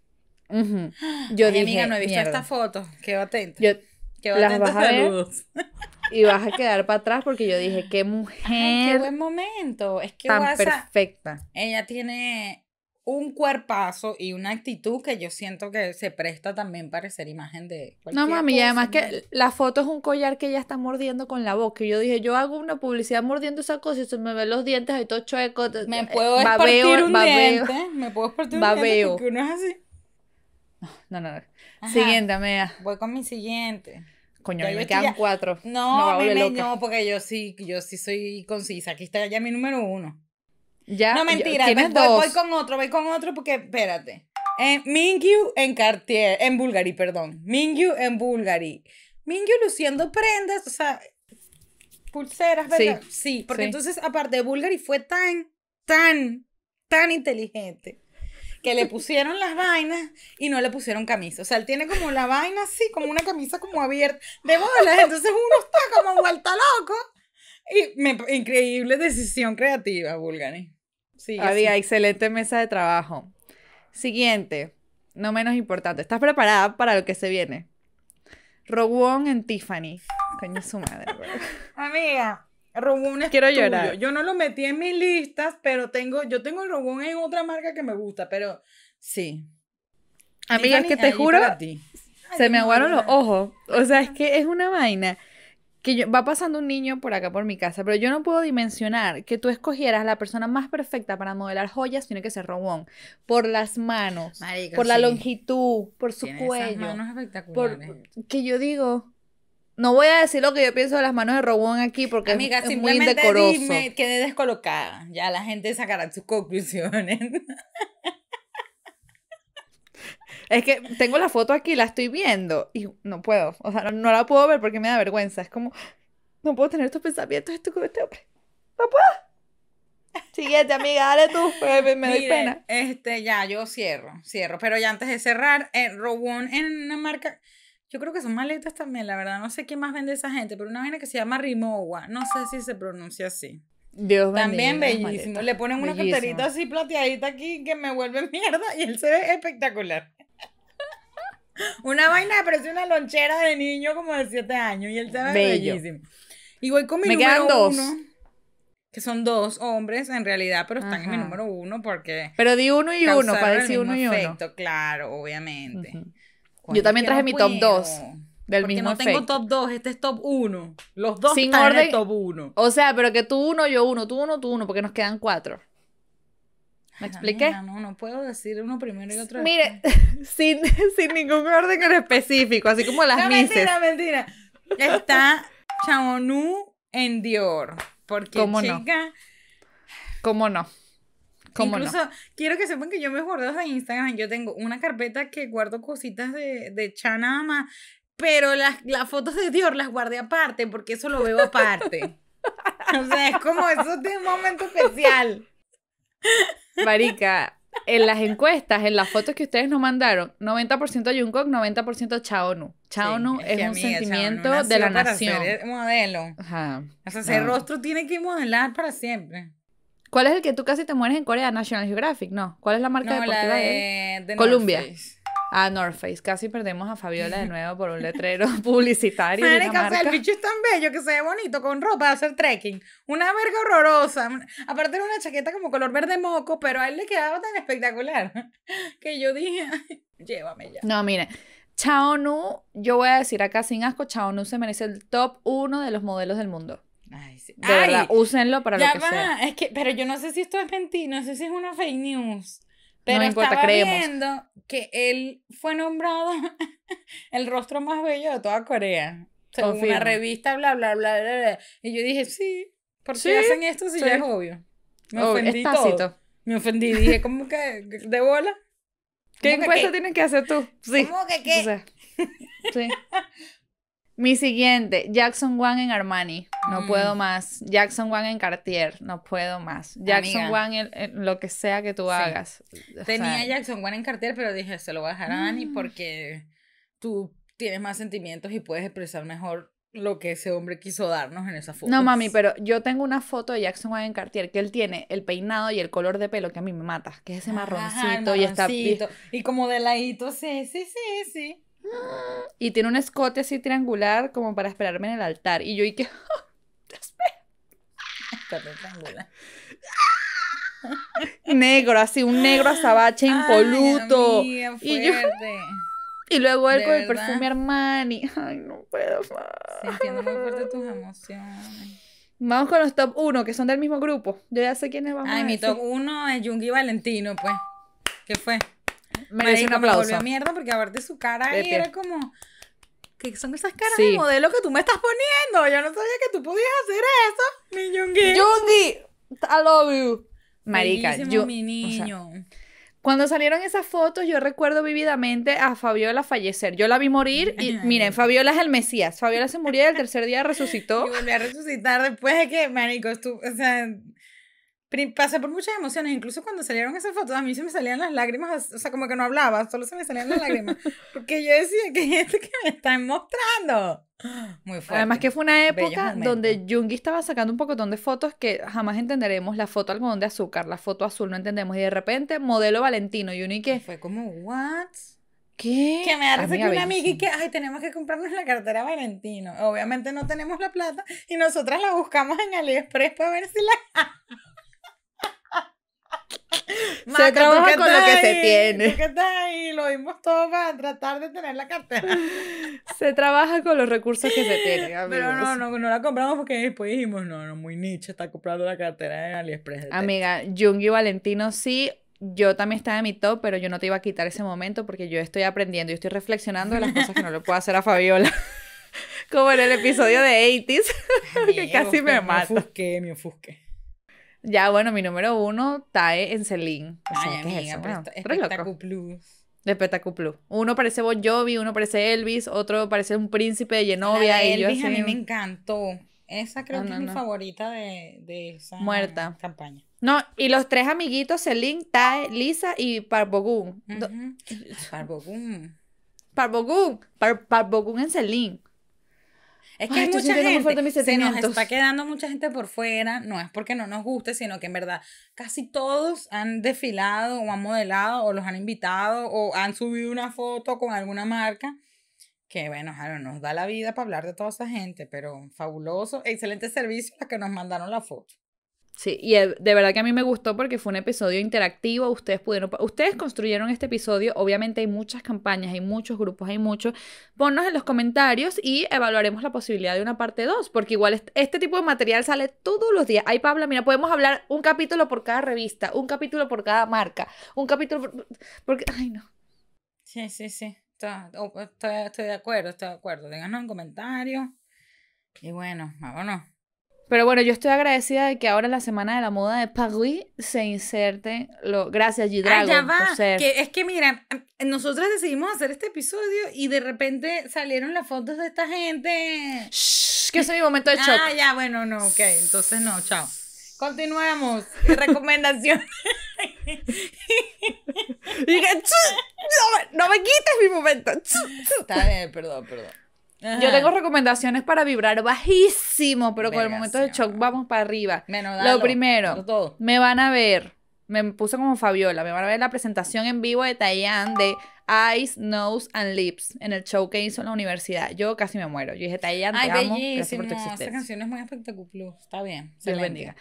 Yo amiga, no he visto esta foto quedo atenta. Yo, las vas a saludos. y vas a quedar para atrás porque yo dije, qué mujer. qué buen momento. Es que tan perfecta. Ella tiene un cuerpazo y una actitud que yo siento que se presta también para ser imagen de No mami, y además que la foto es un collar que ella está mordiendo con la boca. Y yo dije, yo hago una publicidad mordiendo esa cosa y se me ven los dientes ahí todo chueco. Me eh, puedo babeo, un babeo, diente, me puedo partir un babeo. diente porque uno es así. No, no, no. Siguiente, amiga. Voy con mi siguiente. Coño, me quedan cuatro. No, no, porque yo sí, yo sí soy concisa. Aquí está ya mi número uno. Ya, no, mentira, voy, dos? voy, con otro, voy con otro porque, espérate. Mingyu en Cartier, en Bulgari, perdón. Mingyu en Bulgari. Mingyu luciendo prendas, o sea, pulseras, ¿verdad? Sí, sí porque entonces, aparte, Bulgari fue tan, tan, tan inteligente que le pusieron las vainas y no le pusieron camisa. O sea, él tiene como la vaina así, como una camisa como abierta de bolas. Entonces uno está como vuelta loco. Y increíble decisión creativa, Bulgari. Había excelente mesa de trabajo. Siguiente, no menos importante. ¿Estás preparada para lo que se viene? robón en Tiffany. Coño su madre. Amiga, Robón es Quiero tuyo. llorar. Yo no lo metí en mis listas, pero tengo, yo tengo el robón en otra marca que me gusta, pero sí. Amiga, es que te juro, se me aguaron los ojos. O sea, es que es una vaina que va pasando un niño por acá por mi casa, pero yo no puedo dimensionar que tú escogieras la persona más perfecta para modelar joyas, tiene que ser Robón, por las manos, por la longitud, por su cuello, esas manos espectaculares. que yo digo, no voy a decir lo que yo pienso de las manos de Robón aquí porque Amiga, es, muy indecoroso. Dime, quedé descolocada. Ya la gente sacará sus conclusiones. Es que tengo la foto aquí, la estoy viendo y no puedo. O sea, no, la puedo ver porque me da vergüenza. Es como, no puedo tener estos pensamientos esto con este hombre. No puedo. Siguiente, amiga, dale tú, pues, me, me pena. Este, ya, yo cierro, cierro. Pero ya antes de cerrar, eh, Robón en una marca yo creo que son maletas también, la verdad. No sé quién más vende esa gente, pero una vaina que se llama Rimowa. No sé si se pronuncia así. Dios También bellísimo. Le ponen una bellísimo. así plateadita aquí que me vuelve mierda y él se ve espectacular. una vaina que parece una lonchera de niño como de 7 años y él se ve bellísimo. Y voy con mi número Uno, que son dos hombres en realidad, pero están en mi número uno porque. Pero di uno y uno, para decir uno y uno. Perfecto, claro, obviamente. Yo también traje mi top 2 del Porque mismo no tengo top 2, este es top 1. Los dos Sin están en top 1. O sea, pero que tú uno, yo uno, tú uno, tú uno, porque nos quedan cuatro. ¿Me expliqué? no, no puedo decir uno primero y otro Mire, sin, ningún orden en específico, así como las no, Mentira, mentira. Está Chamonú en Dior. Porque ¿Cómo No? ¿Cómo no? Incluso quiero que sepan que yo me guardo en Instagram, yo tengo una carpeta que guardo cositas de, de pero las, las fotos de Dior las guardé aparte porque eso lo veo aparte. o sea, es como eso de un momento especial. Marica, en las encuestas, en las fotos que ustedes nos mandaron, 90% Jungkook, 90% Chaonu. Chaonu es, un sentimiento de la nación. Ser modelo. Ajá. O sea, ese rostro tiene que modelar para siempre. ¿Cuál es el que tú casi te mueres en Corea? National Geographic, ¿no? ¿Cuál es la marca deportiva de, Colombia. Columbia. Ah, North Face. Casi perdemos a Fabiola de nuevo por un letrero publicitario. el bicho es tan bello que se ve bonito con ropa de hacer trekking. Una verga horrorosa. Aparte era una chaqueta como color verde moco, pero a él le quedaba tan espectacular que yo dije, llévame ya. No, mire. Chaonu, yo voy a decir acá sin asco, Chaonu se merece el top uno de los modelos del mundo. Ay, sí. De verdad, úsenlo para lo que sea. Es que, pero yo no sé si esto es mentira, no sé si es una fake news. Pero no estaba viendo que él fue nombrado el rostro más bello de toda Corea. Según una revista, bla, bla, bla, bla, Y yo dije, sí, ¿por qué hacen esto si sí. ya es obvio? Me ofendí todo. Me ofendí, dije, ¿cómo que de bola? ¿Qué encuesta tienen que hacer tú? ¿Cómo que qué? sí. Mi siguiente, Jackson Wang en Armani. No mm. puedo más. Jackson Wang en Cartier. No puedo más. Jackson Wang en, lo que sea que tú hagas. Tenía Jackson Wang en Cartier, pero dije, se lo voy a dejar a Annie mm. porque tú tienes más sentimientos y puedes expresar mejor lo que ese hombre quiso darnos en esa foto. No, mami, pero yo tengo una foto de Jackson Wang en Cartier que él tiene el peinado y el color de pelo que a mí me mata, que es ese marroncito, y está... Y como de ladito, sí, sí, sí, sí. Y tiene un escote así triangular como para esperarme en el altar. Y yo y que... negro, así un negro azabache impoluto. y, luego él con el perfume Armani. Ay, no puedo más. Sintiendo muy fuerte tus emociones. Vamos con los top 1, que son del mismo grupo. Yo ya sé quiénes vamos Ay, mi top 1 es y Valentino, pues. ¿Qué fue? me merece un aplauso. Me volvió mierda porque aparte su cara ahí era como que son esas caras de modelo que tú me estás poniendo. Yo no sabía que tú podías hacer eso, mi Yungi. Yungi, I love you. Marica, yo, mi niño. cuando salieron esas fotos, yo recuerdo vividamente a Fabiola fallecer. Yo la vi morir y miren, Fabiola es el Mesías. Fabiola se murió y el tercer día resucitó. Y volvió a resucitar después de que, marico, estuvo, o sea, pasé por muchas emociones, incluso cuando salieron esas fotos, a mí se me salían las lágrimas, o sea, como que no hablaba, solo se me salían las lágrimas, porque yo decía, ¿qué es que me están mostrando? Muy fuerte. Además que fue una época donde Jungi estaba sacando un pocotón de fotos que jamás entenderemos, la foto algodón de azúcar, la foto azul, no entendemos, y de repente, modelo Valentino, y uno que... Fue como, ¿what? ¿Qué? Que me hace que una amiga y que, ay, tenemos que comprarnos la cartera Valentino. Obviamente no tenemos la plata y nosotras la buscamos en AliExpress para ver si la... se trabaja con lo que se tiene. Lo vimos todo para tratar de tener la cartera. Se trabaja con los recursos que se tienen. Pero no, no, la compramos porque después dijimos, no, no, muy niche está comprando la cartera de AliExpress. Amiga, Jung y Valentino sí. Yo también estaba en mi top, pero yo no te iba a quitar ese momento porque yo estoy aprendiendo, y estoy reflexionando de las cosas que no le puedo hacer a Fabiola. Como en el episodio de 80s, que casi me mato Me ofusqué, me ofusqué. Ya, bueno, mi número uno, Tae en Celine. Ay, amiga, es pero bueno, plus. De Petacuplu. Uno parece Bon Jovi, uno parece Elvis, otro parece un príncipe de Genovia. Elvis y yo a mí me encantó. Esa creo que es mi favorita de, de esa Muerta. campaña. No, y los tres amiguitos, Celine, Tae, Lisa y Parbogun. Uh -huh. Parbogun. Parbogun. Par Parbogun en Celine. Es que hay mucha gente, se está quedando mucha gente por fuera, no es porque no nos guste, sino que en verdad casi todos han desfilado o han modelado o los han invitado o han subido una foto con alguna marca que bueno, claro nos da la vida para hablar de toda esa gente, pero fabuloso, excelente servicio a que nos mandaron la foto. Sí, y e, de verdad que a mí me gustó porque fue un episodio interactivo, ustedes pudieron, ustedes construyeron este episodio, obviamente hay muchas campañas, hay muchos grupos, hay muchos, ponnos en los comentarios y evaluaremos la posibilidad de una parte 2, porque igual este tipo de material sale todos los días. Ay, Pablo, mira, podemos hablar un capítulo por cada revista, un capítulo por cada marca, un capítulo por... porque, ay no. Sí, sí, sí, está, estoy, de acuerdo, estoy de acuerdo, déjanos en comentarios y bueno, vámonos. Pero bueno, yo estoy agradecida de que ahora en la Semana de la Moda de Paris se inserte lo... Gracias, g ah, ya va. Que, es que mira, em, nosotros decidimos hacer este episodio y de repente salieron las fotos de esta gente. Shh, que es mi momento de ah, shock. Ah, ya, bueno, no, ok. Entonces no, chao. Continuamos. Recomendación. no, no, me quites mi momento. Está bien, perdón, perdón. Yo tengo recomendaciones para vibrar bajísimo, pero con el momento del shock vamos para arriba. Lo primero, me van a ver, me puse como Fabiola, me van a ver la presentación en vivo de Tayan de Eyes, Nose and Lips en el show que hizo en la universidad. Yo casi me muero. Yo dije, Tayan, te amo, gracias por Esa canción es muy espectacular, está bien. lo bendiga.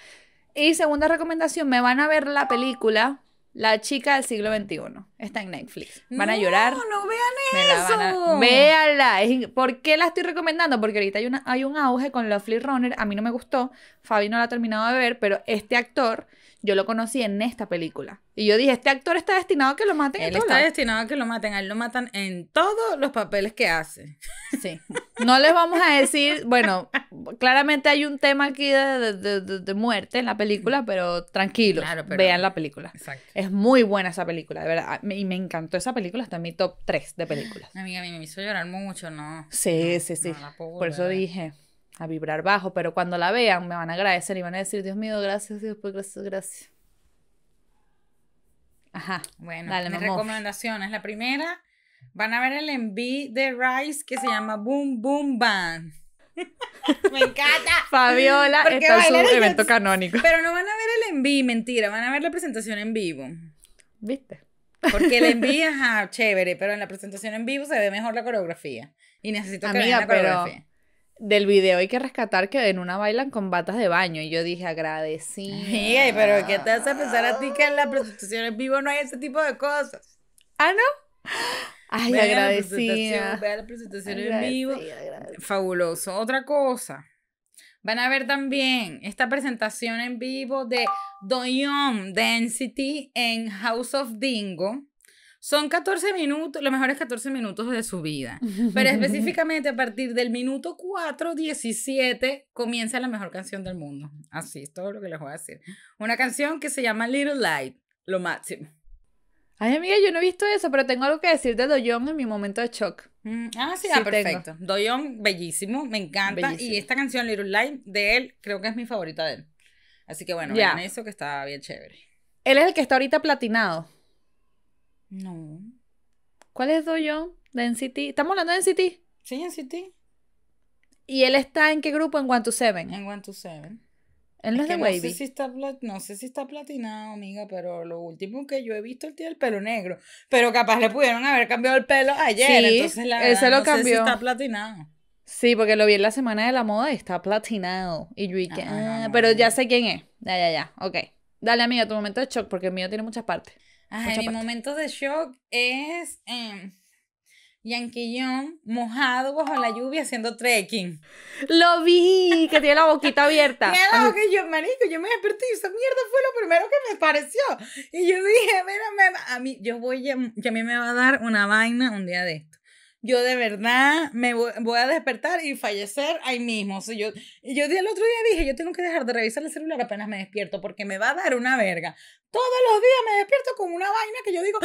Y segunda recomendación, me van a ver la película la chica del siglo XXI. Está en Netflix. Van a llorar. No, no vean eso. Véanla. ¿Por qué la estoy recomendando? Porque ahorita hay, una, hay un auge con Lovely Runner. A mí no me gustó. Fabi no la ha terminado de ver, pero este actor yo lo conocí en esta película. Y yo dije, este actor está destinado a que lo maten. en está destinado a que lo maten. A él lo matan en todos los papeles que hace. Sí. No les vamos a decir, bueno, claramente hay un tema aquí de, muerte en la película, pero tranquilos, vean la película. Exacto. Es muy buena esa película, de verdad. Y me encantó esa película, está en mi top 3 de películas. Amiga, a mí me hizo llorar mucho, ¿no? Sí, sí, sí. Por eso dije, a vibrar bajo, pero cuando la vean me van a agradecer y van a decir, Dios mío, gracias, Dios, pues gracias, gracias. Ajá. Bueno, mis recomendaciones. La primera, van a ver el MV de Rice que se llama Boom Boom Band. me encanta. Fabiola esto está evento canónico. Pero no van a ver el MV, mentira, van a ver la presentación en vivo. ¿Viste? Porque el MV, es chévere, pero en la presentación en vivo se ve mejor la coreografía. Y necesito que vean la coreografía del video hay que rescatar que en una bailan con batas de baño. Y yo dije, agradecí. pero ¿qué te hace pensar a ti que en la presentación en vivo no hay ese tipo de cosas? ¿Ah, no? Ay, agradecida. la presentación en vivo. Fabuloso. Otra cosa. Van a ver también esta presentación en vivo de Doyon Density en House of Dingo. Son 14 minutos, los mejores 14 minutos de su vida. Pero específicamente a partir del minuto 4, 17, comienza la mejor canción del mundo. Así es todo lo que les voy a decir. Una canción que se llama Little Light, lo máximo. Ay, amiga, yo no he visto eso, pero tengo algo que decir de Doyon en mi momento de shock. Mm, ah, sí, ah, perfecto. Doyon, bellísimo, me encanta. Y esta canción, Little Light, de él, creo que es mi favorita de él. Así que bueno, ya eso que está bien chévere. Él es el que está ahorita platinado. No. ¿Cuál es Doyon yo? De NCT. ¿Estamos hablando de NCT? Sí, NCT. ¿Y él está en qué grupo? En One to Seven. En One to Seven. Él no de Sé si está no sé, si está platinado, amiga, pero lo último que yo he visto, él tiene el pelo negro. Pero capaz le pudieron haber cambiado el pelo ayer. entonces la él se lo no está platinado. Sí, porque lo vi en la semana de la moda y está platinado. Y yo ah, pero ya sé quién es. Ya, ya, ya. Ok. Dale, amiga, tu momento de shock, porque el mío tiene muchas partes. Ay, mi momento de shock es eh, em, Yanquillón mojado bajo la lluvia haciendo trekking. Lo vi, que tiene la boquita abierta. Me ha yo, marico, yo me desperté y esa mierda fue lo primero que me pareció. Y yo dije, mira, a mí, yo voy, que a mí me va a dar una vaina un día de esto yo de verdad me voy, a despertar y fallecer ahí mismo. yo, yo el otro día dije, yo tengo que dejar de revisar el celular apenas me despierto porque me va a dar una verga. Todos los días me despierto con una vaina que yo digo,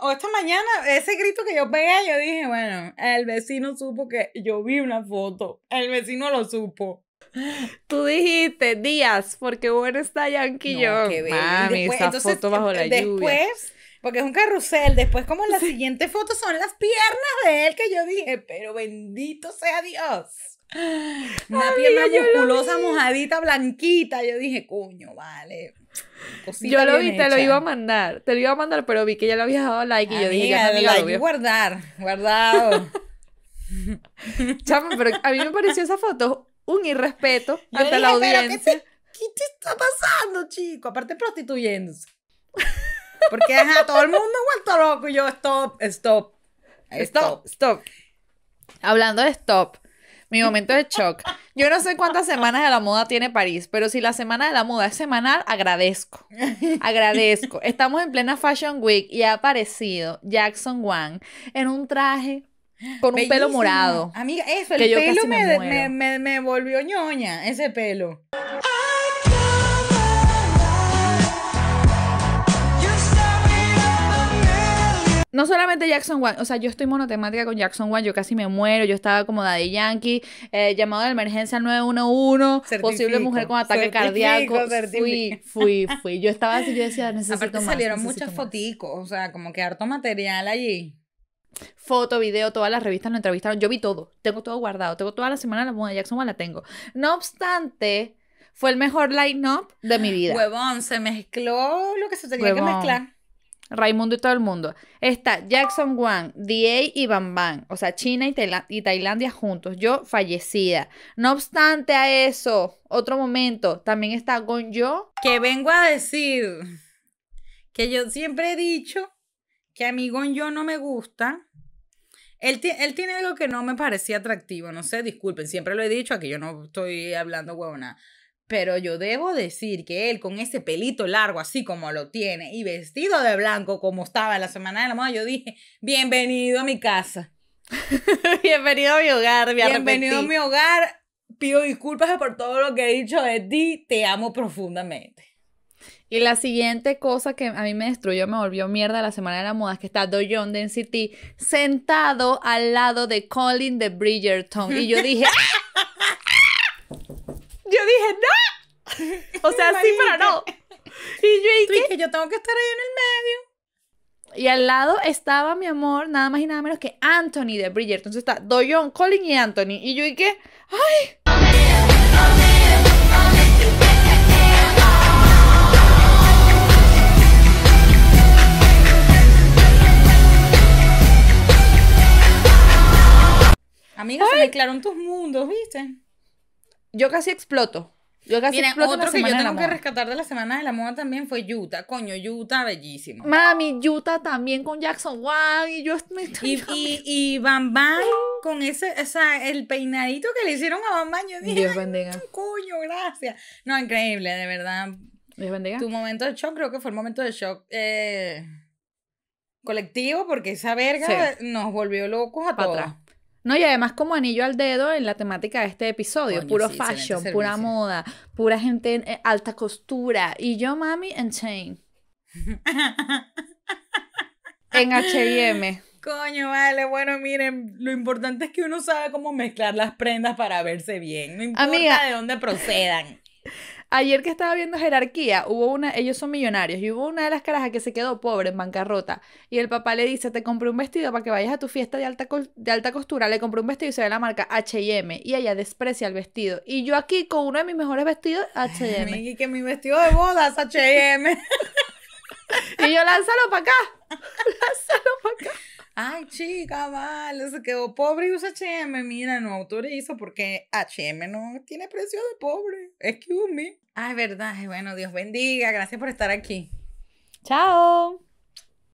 O esta mañana, ese grito que yo pegué, yo dije, bueno, el vecino supo que yo vi una foto. El vecino lo supo. Tú dijiste días, porque bueno está Yankee yo. Mami, esa foto bajo la em, lluvia. Después porque es un carrusel. Después, como la siguiente foto son las piernas de él que yo dije, pero bendito sea Dios. Una pierna musculosa, mojadita, blanquita. Yo dije, coño, vale. Cosita yo lo vi, te lo iba a mandar. Te lo iba a mandar, pero vi que ya lo había dado like y yo dije, ya amiga, like lo guardar, guardado. Chama, pero a mí me pareció esa foto un irrespeto la audiencia. qué, te, está pasando, chico? Aparte prostituyéndose. Porque todo el mundo vuelto loco y yo, stop, stop, stop, stop. Hablando de stop, mi momento de shock. Yo no sé cuántas semanas de la moda tiene París, pero si la semana de la moda es semanal, agradezco. Agradezco. Estamos en plena Fashion Week y ha aparecido Jackson Wang en un traje con un pelo morado. Amiga, eso, el pelo me me, me volvió ñoña, ese pelo. Ah, no solamente Jackson One, o sea, yo estoy monotemática con Jackson One, yo casi me muero, yo estaba como Daddy Yankee, eh, llamado de emergencia 911, posible mujer con ataque cardíaco. Fui, fui, fui. Yo estaba así, yo decía, necesito Aparte más, salieron muchas foticos, o sea, como que harto material allí. Foto, video, todas las revistas lo entrevistaron, yo vi todo, tengo todo guardado, tengo toda la semana la moda de Jackson One la tengo. No obstante, fue el mejor line-up de mi vida. Huevón, se mezcló lo que se tenía que mezclar. Raimundo y todo el mundo. Está Jackson Wang, DA y Bam Bam. O sea, China y, Tailandia juntos. Yo fallecida. No obstante a eso, otro momento, también está Yo Que vengo a decir que yo siempre he dicho que a mí Gonjo no me gusta. Él, él, tiene algo que no me parecía atractivo, no sé, disculpen, siempre lo he dicho, aquí yo no estoy hablando huevona. Pero yo debo decir que él con ese pelito largo así como lo tiene y vestido de blanco como estaba en la Semana de la Moda, yo dije, bienvenido a mi casa. bienvenido a mi hogar, Bienvenido a mi hogar. Pido disculpas por todo lo que he dicho de ti, te amo profundamente. Y la siguiente cosa que a mí me destruyó, me volvió mierda la semana de la moda, es que está Doyon Density sentado al lado de Colin de Bridgerton. Y yo dije, yo dije, ¡no! O sea, sí, pero no. Y yo dije, que yo tengo que estar ahí en el medio. Y al lado estaba mi amor, nada más y nada menos que Anthony de Bridgerton. Entonces está Doyon, Colin y Anthony. Y yo dije, ¡ay! Amiga, se mezclaron tus mundos, ¿viste? yo casi exploto. Yo casi exploto otro que yo tengo que rescatar de la semana de la moda también fue Yuta, Coño, Utah, bellísimo. Mami, Yuta también con Jackson Wang y yo estoy... Y, y, y Bam Bam con ese, o sea, el peinadito que le hicieron a Bam Yo Dios bendiga. Coño, gracias. No, increíble, de verdad. Dios bendiga. Tu momento de shock creo que fue el momento de shock. Eh, colectivo porque esa verga nos volvió locos a todos. No, y además como anillo al dedo en la temática de este episodio, puro fashion, pura moda, pura gente en eh, alta costura y yo mami en chain. en H&M. Coño, vale, bueno, miren, lo importante es que uno sabe cómo mezclar las prendas para verse bien, no importa de dónde procedan. Ayer que estaba viendo jerarquía, hubo una, ellos son millonarios, y hubo una de las carajas que se quedó pobre en bancarrota. Y el papá le dice: Te compré un vestido para que vayas a tu fiesta de alta, de alta costura. Le compré un vestido y se ve la marca HM. Y ella desprecia el vestido. Y yo aquí con uno de mis mejores vestidos, HM. Y que mi vestido de es HM. y yo, lánzalo para acá. Lánzalo para acá ay chica, vale, se quedó pobre y usa HM, mira, no autorizo e porque HM no tiene precio de pobre, excuse me. Ay, verdad, bueno, Dios bendiga, gracias por estar aquí. Chao.